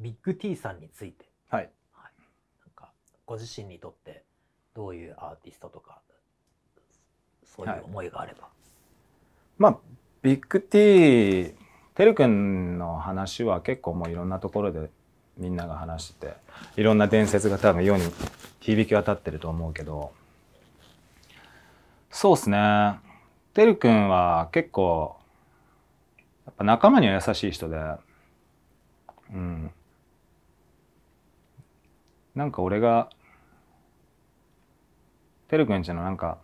ビッグ T さんについて、はい、はい、なんかご自身にとってどういうアーティストとかそういう思いがあれば、はい、まあビッグ T てるくんの話は結構もういろんなところでみんなが話してていろんな伝説が多分世に響き渡ってると思うけどそうっすねてるくんは結構やっぱ仲間には優しい人でなんか俺が、てるくんちのなんか、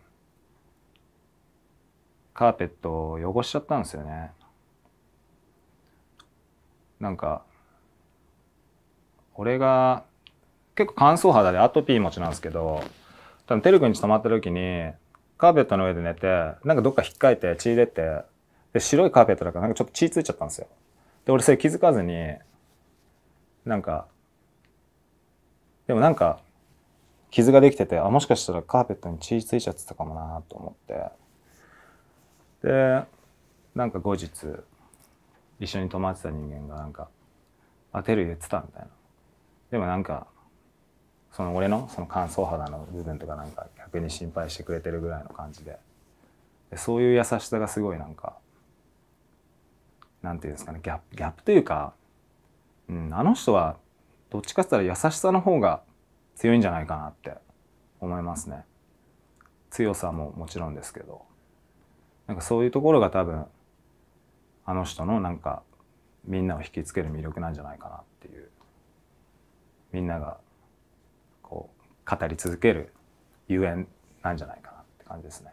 カーペットを汚しちゃったんですよね。なんか、俺が、結構乾燥肌でアトピー持ちなんですけど、多分てるくんち泊まった時に、カーペットの上で寝て、なんかどっか引っかいて血出て、で、白いカーペットだからなんかちょっと血ついちゃったんですよ。で、俺それ気づかずに、なんか、でもなんか傷ができててあもしかしたらカーペットに血ついちゃってたかもなと思ってでなんか後日一緒に泊まってた人間がなんか「あテル言ってた」みたいなでもなんかその俺のその乾燥肌の部分とかなんか逆に心配してくれてるぐらいの感じででそういう優しさがすごいなんかなんていうんですかねギャギャップというか、うん、あの人はどっちかって言ったら優しさの方が強いんじゃないかなって思いますね。強さももちろんですけど。なんかそういうところが多分、あの人のなんか、みんなを引きつける魅力なんじゃないかなっていう。みんなが、こう、語り続けるゆえんなんじゃないかなって感じですね。